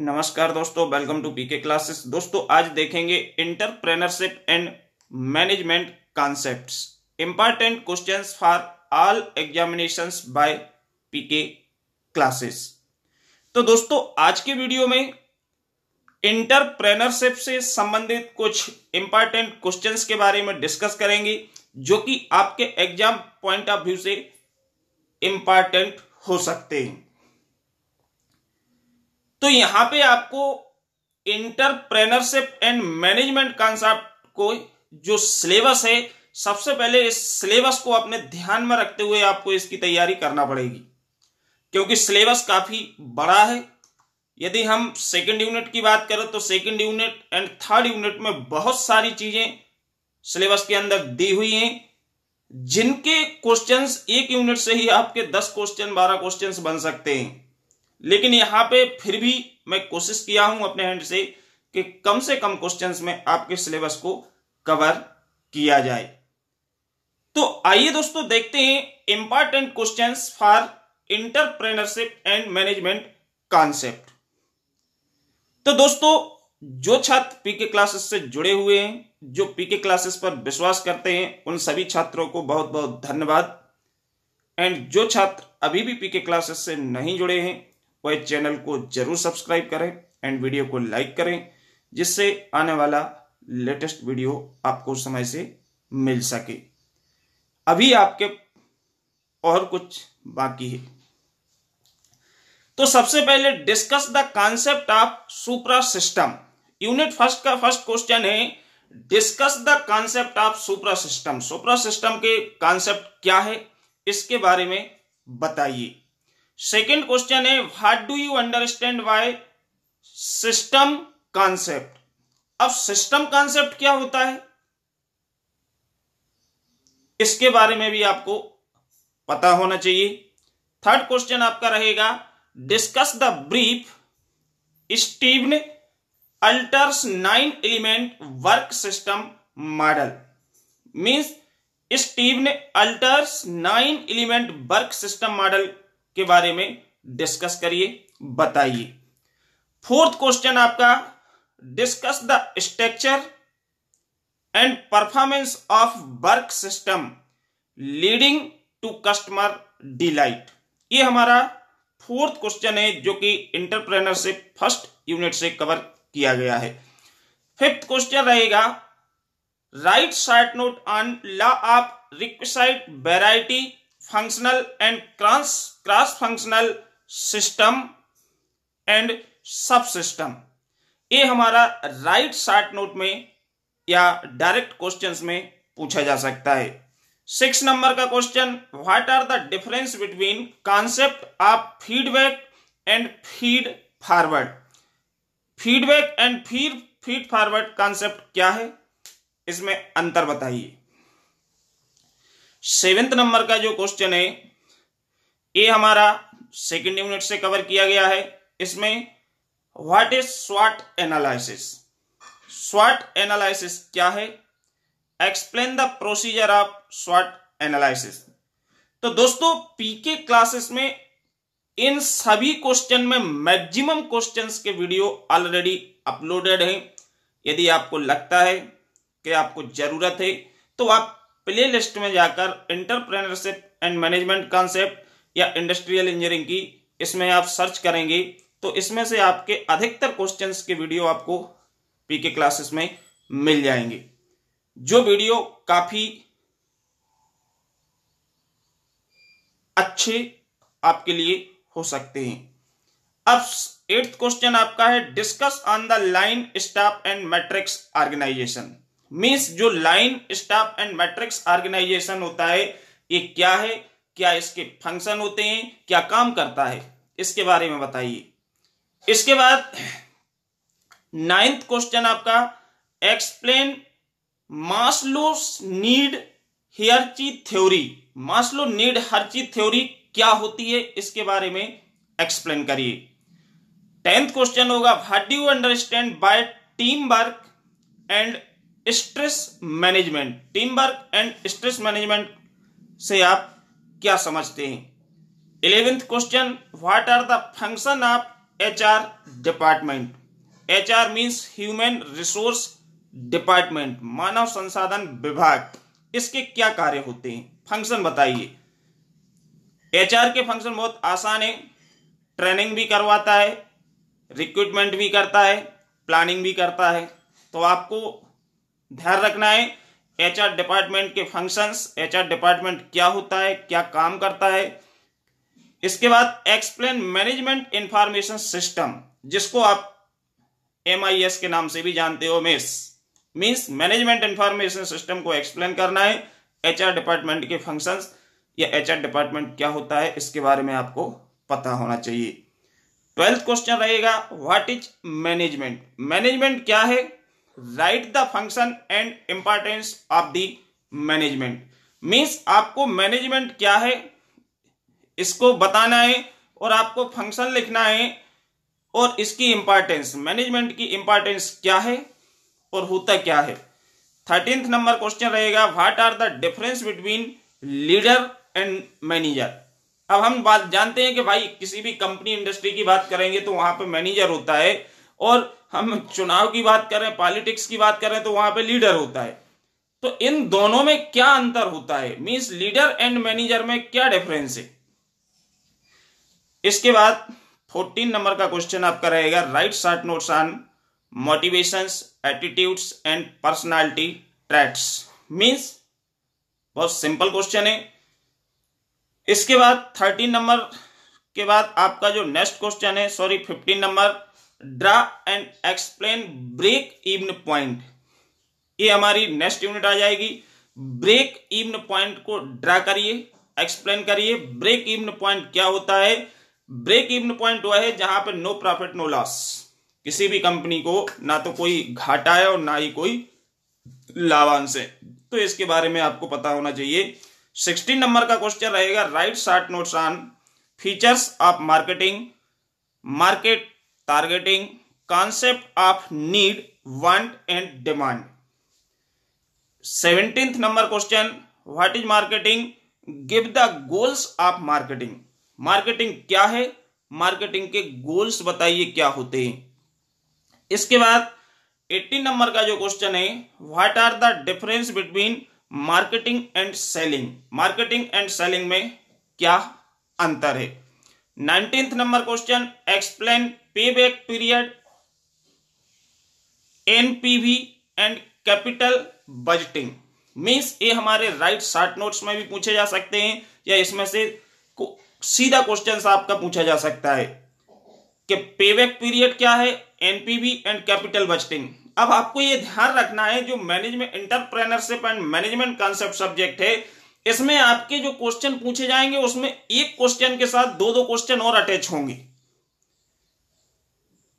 नमस्कार दोस्तों welcome to PK classes दोस्तों आज देखेंगे entrepreneurship and management concepts important questions for all examinations by P K classes तो दोस्तों आज के वीडियो में इंटरप्रेनरशिप से संबंधित कुछ इंपॉर्टेंट क्वेश्चंस के बारे में डिस्कस करेंगे जो कि आपके एग्जाम पॉइंट ऑफ व्यू से इंपॉर्टेंट हो सकते हैं तो यहां पे आपको इंटरप्रेनरशिप एंड मैनेजमेंट कॉन्सेप्ट को जो सिलेबस है सबसे पहले इस सिलेबस को अपने ध्यान में रखते हुए आपको इसकी तैयारी करना पड़ेगी क्योंकि सिलेबस काफी बड़ा है यदि हम सेकंड यूनिट की बात करें तो second unit and third unit में बहुत सारी चीजें सिलेबस के अंदर दी हुई हैं जिनके क्वेश्चंस एक यूनिट से ही आपके दस क्वेश्चन बारह क्वेश्चंस बन सकते हैं लेकिन यहां पे फिर भी मैं कोशिश किया हूं अपने हैंड से कि कम से कम क्वेश्चंस में आपके सिलेबस को कवर किया जाए तो आइए दोस्तों देखते हैं important questions for entrepreneurship and management concept तो दोस्तों जो छात्र पीके क्लासेस से जुड़े हुए हैं जो पीके क्लासेस पर विश्वास करते हैं उन सभी छात्रों को बहुत बहुत धन्यवाद एंड जो छात्र अभी भी पीके क्लासेस से नहीं जुड़े हैं वह चैनल को जरूर सब्सक्राइब करें एंड वीडियो को लाइक करें जिससे आने वाला लेटेस्ट वीडियो आपको समय से मिल सके अभी आपके और कुछ बाकी है तो सबसे पहले discuss the concept of supra system unit first का फर्स्ट क्वेश्चन है discuss the concept of supra system supra system के कॉन्सेप्ट क्या है इसके बारे में बताइए सेकेंड क्वेश्चन है what do you understand by system concept अब सिस्टम कॉन्सेप्ट क्या होता है इसके बारे में भी आपको पता होना चाहिए थर्ड क्वेश्चन आपका रहेगा discuss the brief Steven Alter's nine element work system model means Steven Alter's nine element work system model के बारे में डिस्कस करिए बताइए फोर्थ क्वेश्चन आपका discuss the structure and performance of work system leading to customer delight ये हमारा fourth question है जो कि इंटरप्रेनरशिप फर्स्ट यूनिट से कवर किया गया है फिफ्थ क्वेश्चन रहेगा write side note on law of requisite variety functional and क्रांस cross functional system and subsystem ये हमारा राइट शार्ट नोट में या डायरेक्ट क्वेश्चंस में पूछा जा सकता है सिक्स नंबर का question what are the difference between concept of feedback and feed forward feedback and feed feed forward concept क्या है इसमें अंतर बताइए सेवेंथ नंबर का जो क्वेश्चन है ये हमारा सेकेंड यूनिट से कवर किया गया है इसमें व्हाट इज स्वाट एनालिस स्वाट एनालिस क्या है एक्सप्लेन द प्रोसीजर ऑफ स्वाट एनालिस तो दोस्तों पीके क्लासेस में इन सभी क्वेश्चन में मैक्सिमम क्वेश्चंस के वीडियो ऑलरेडी अपलोडेड हैं यदि आपको लगता है कि आपको जरूरत है तो आप प्ले लिस्ट में जाकर इंटरप्रेनरशिप एंड मैनेजमेंट कॉन्सेप्ट या इंडस्ट्रियल इंजीनियरिंग की इसमें आप सर्च करेंगे तो इसमें से आपके अधिकतर क्वेश्चंस के वीडियो आपको पीके क्लासेस में मिल जाएंगे जो वीडियो काफी अच्छे आपके लिए हो सकते हैं अब एट्थ क्वेश्चन आपका है discuss on the line staff and matrix organisation means जो line staff and matrix organisation होता है ये क्या है क्या इसके फंक्शन होते हैं क्या काम करता है इसके बारे में बताइए इसके बाद नाइन्थ क्वेश्चन आपका explain Maslow need hierarchy theory Maslow need चीज थ्योरी क्या होती है इसके बारे में एक्सप्लेन करिए टेंथ क्वेश्चन होगा how do understand by team work and stress management team work and stress management से आप क्या समझते हैं eleventh question what are the function of H R department H R means human resource department मानव संसाधन विभाग इसके क्या कार्य होते हैं फंक्शन बताइए एच आर के फंक्शन बहुत आसान है ट्रेनिंग भी करवाता है रिक्रूटमेंट भी करता है प्लानिंग भी करता है तो आपको ध्यान रखना है एचआर डिपार्टमेंट के फंक्शंस एचआर डिपार्टमेंट क्या होता है क्या काम करता है इसके बाद एक्सप्लेन मैनेजमेंट इंफॉर्मेशन सिस्टम जिसको आप एम के नाम से भी जानते हो MIS means management information system को एक्सप्लेन करना है एचआर डिपार्टमेंट के फंक्शन या एचआर डिपार्टमेंट क्या होता है इसके बारे में आपको पता होना चाहिए ट्वेल्थ क्वेश्चन रहेगा व्हाट इज मैनेजमेंट मैनेजमेंट क्या है write the function and importance of the management means आपको मैनेजमेंट क्या है इसको बताना है और आपको फंक्शन लिखना है और इसकी इंपॉर्टेंस मैनेजमेंट की इंपॉर्टेंस क्या है और होता क्या है थर्टींथ नंबर क्वेश्चन रहेगा what are the difference between leader and manager अब हम बात जानते हैं कि भाई किसी भी कंपनी इंडस्ट्री की बात करेंगे तो वहां पर मैनेजर होता है और हम चुनाव की बात करें पॉलिटिक्स की बात करें तो वहां पे लीडर होता है तो इन दोनों में क्या अंतर होता है मींस लीडर एंड मैनेजर में क्या डिफरेंस है इसके बाद फोर्टीन नंबर का क्वेश्चन आपका रहेगा write short notes on motivations attitudes and personality traits means बहुत सिंपल क्वेश्चन है इसके बाद थर्टीन नंबर के बाद आपका जो नेक्स्ट क्वेश्चन है sorry fifteen number draw and explain break even point ये हमारी नेक्स्ट यूनिट आ जाएगी ब्रेक इवन पॉइंट को ड्रा करिए एक्सप्लेन करिए ब्रेक इवन पॉइंट क्या होता है ब्रेक इवन पॉइंट वह है जहां पर नो प्रॉफिट नो लॉस किसी भी कंपनी को ना तो कोई घाटा है और ना ही कोई लाभांश है तो इसके बारे में आपको पता होना चाहिए सिक्सटीन नंबर का क्वेश्चन रहेगा write short notes on features of marketing market targeting concept of need want and demand seventeenth number question what is marketing give the goals of marketing marketing क्या है मार्केटिंग के goals बताइए क्या होते हैं इसके बाद 18 नंबर का जो क्वेश्चन है what are the difference between marketing and selling marketing and selling में क्या अंतर है nineteen number question explain payback period NPV and capital budgeting means ये हमारे राइट शार्ट नोट्स में भी पूछे जा सकते हैं या इसमें से सीधा क्वेश्चन आपका पूछा जा सकता है कि बैक पीरियड क्या है एनपीवी एंड कैपिटल बजटिंग अब आपको ये ध्यान रखना है जो management entrepreneurship and management concept subject है इसमें आपके जो क्वेश्चन पूछे जाएंगे उसमें एक क्वेश्चन के साथ दो दो क्वेश्चन और अटैच होंगे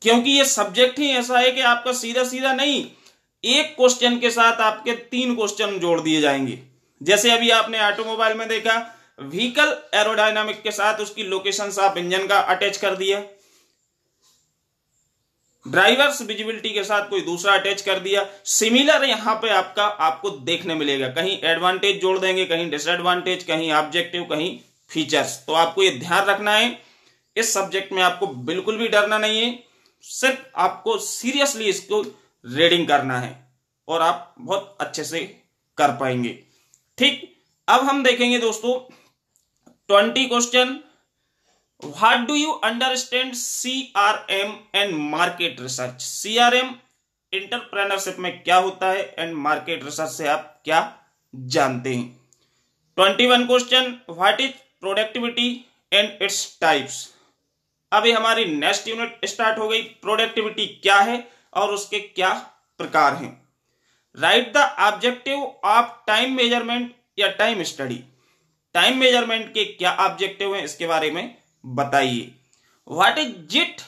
क्योंकि ये सब्जेक्ट ही ऐसा है कि आपका सीधा सीधा नहीं एक क्वेश्चन के साथ आपके तीन क्वेश्चन जोड़ दिए जाएंगे जैसे अभी आपने ऑटोमोबाइल में देखा व्हीकल एरोडायनामिक के साथ उसकी लोकेशन आप इंजन का अटैच कर दिया ड्राइवर्स विजिबिलिटी के साथ कोई दूसरा अटैच कर दिया सिमिलर यहां पे आपका आपको देखने मिलेगा कहीं एडवांटेज जोड़ देंगे कहीं डिसएडवांटेज कहीं ऑब्जेक्टिव कहीं फीचर्स तो आपको ये ध्यान रखना है इस सब्जेक्ट में आपको बिल्कुल भी डरना नहीं है सिर्फ आपको सीरियसली इसको रीडिंग करना है और आप बहुत अच्छे से कर पाएंगे ठीक अब हम देखेंगे दोस्तों twenty question do C R M and market research C R M entrepreneurship में क्या होता है एंड मार्केट रिसर्च से आप क्या जानते हैं twenty one question what is productivity and its types अभी हमारी नेक्स्ट यूनिट स्टार्ट हो गई प्रोडक्टिविटी क्या है और उसके क्या प्रकार हैं write the objective of time measurement या टाइम स्टडी टाइम मेजरमेंट के क्या ऑब्जेक्टिव हैं इसके बारे में बताइए what is JIT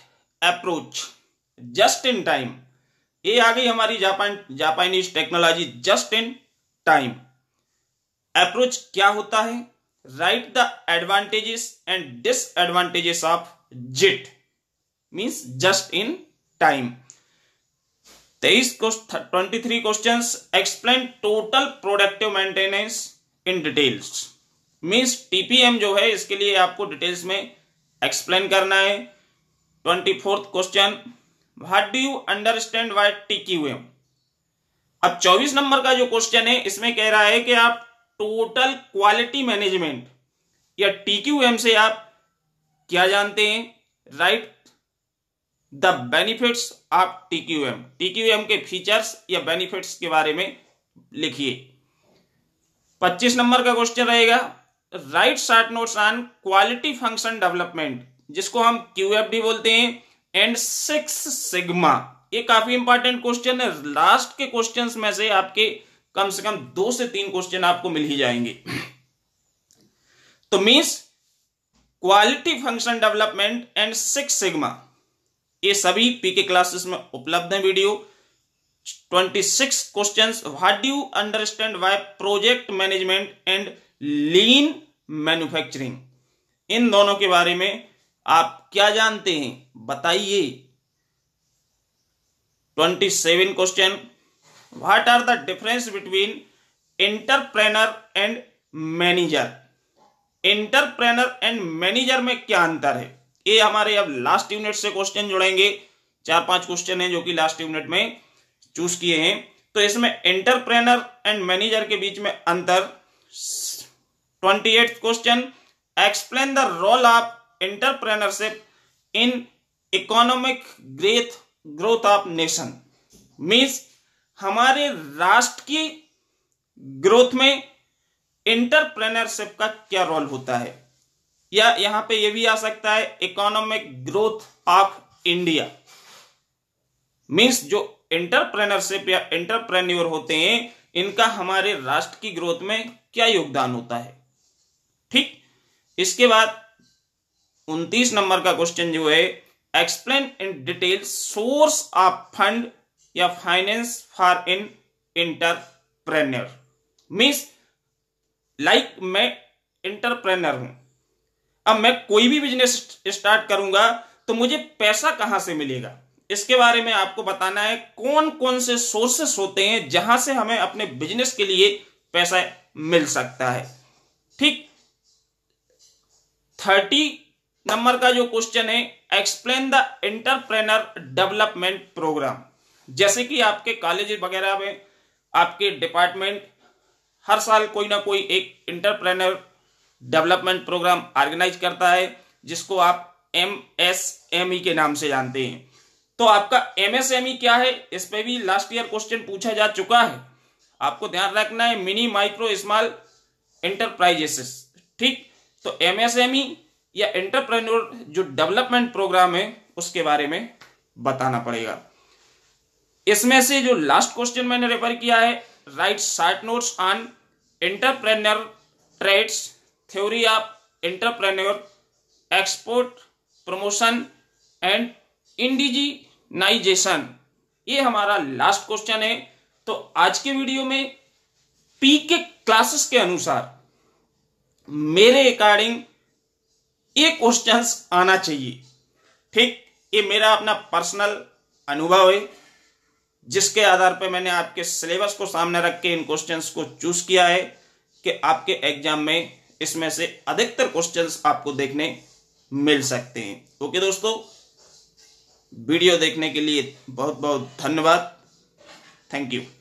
approach just in time ये आ गई हमारी Japan Japanese technology just in time approach क्या होता है write the advantages and disadvantages of JIT means just in time तेईस twenty three question explain total productive maintenance in details means TPM जो है इसके लिए आपको डिटेल्स में एक्सप्लेन करना है twenty fourth question what do you understand by TQM अब चौबीस नंबर का जो क्वेश्चन है इसमें कह रहा है कि आप टोटल क्वालिटी मैनेजमेंट या टीक्यूएम से आप क्या जानते हैं write the benefits of TQM TQM के फीचर्स या बेनिफिट्स के बारे में लिखिए 25 नंबर का क्वेश्चन रहेगा write short notes on quality function development जिसको हम डी बोलते हैं एंड सिक्स सिग्मा ये काफी इंपॉर्टेंट क्वेश्चन है लास्ट के क्वेश्चन में से आपके कम से कम दो से तीन क्वेश्चन आपको मिल ही जाएंगे तो means quality function development and six sigma ये सभी पीके क्लासेस में उपलब्ध है video 26 questions what do understand by project management and lean manufacturing इन दोनों के बारे में आप क्या जानते हैं बताइए 27 question what are the difference between entrepreneur and manager entrepreneur and manager में क्या अंतर है ये हमारे अब लास्ट यूनिट से क्वेश्चन जुड़ेंगे चार पांच क्वेश्चन हैं जो कि लास्ट यूनिट में चूज किए हैं तो इसमें एंटरप्रेनर एंड मैनेजर के बीच में अंतर twenty eight question explain the role of entrepreneurship in economic growth growth of nation means हमारे राष्ट्र की ग्रोथ में इंटरप्रेनरशिप का क्या रोल होता है या यहां पे ये भी आ सकता है economic growth of India means जो इंटरप्रेनरशिप या इंटरप्रेन्योर होते हैं इनका हमारे राष्ट्र की ग्रोथ में क्या योगदान होता है ठीक इसके बाद उनतीस नंबर का क्वेश्चन जो है explain in detail source of fund या finance for in entrepreneur means like like मैं इंटरप्रेनर हूं अब मैं कोई भी बिजनेस स्टार्ट करूंगा तो मुझे पैसा कहां से मिलेगा इसके बारे में आपको बताना है कौन कौन से सोर्सेस होते हैं जहां से हमें अपने बिजनेस के लिए पैसा मिल सकता है ठीक थर्टी नंबर का जो क्वेश्चन है explain the entrepreneur development program जैसे कि आपके कॉलेज वगैरह में आपके डिपार्टमेंट हर साल कोई ना कोई एक इंटरप्रेनर डेवलपमेंट प्रोग्राम ऑर्गेनाइज करता है जिसको आप एम एस एम ई के नाम से जानते हैं तो आपका एम एस एम ई क्या है इस पर भी लास्ट ईयर क्वेश्चन पूछा जा चुका है आपको ध्यान रखना है मिनी माइक्रो स्मॉल इंटरप्राइजेस ठीक तो एम एस एम ई या इंटरप्रेन्योर जो डेवलपमेंट प्रोग्राम है उसके बारे में बताना पड़ेगा इसमें से जो लास्ट क्वेश्चन मैंने रेफर किया है write short notes on entrepreneur traits theory of entrepreneur, export promotion and indigenization ये हमारा लास्ट क्वेश्चन है तो आज के वीडियो में पी के क्लासेस के अनुसार मेरे अकॉर्डिंग ये क्वेश्चंस आना चाहिए ठीक ये मेरा अपना पर्सनल अनुभव है जिसके आधार पर मैंने आपके सिलेबस को सामने रख के इन क्वेश्चन को चूज किया है कि आपके एग्जाम में इसमें से अधिकतर क्वेश्चन आपको देखने मिल सकते हैं ओके दोस्तों वीडियो देखने के लिए बहुत बहुत धन्यवाद थैंक यू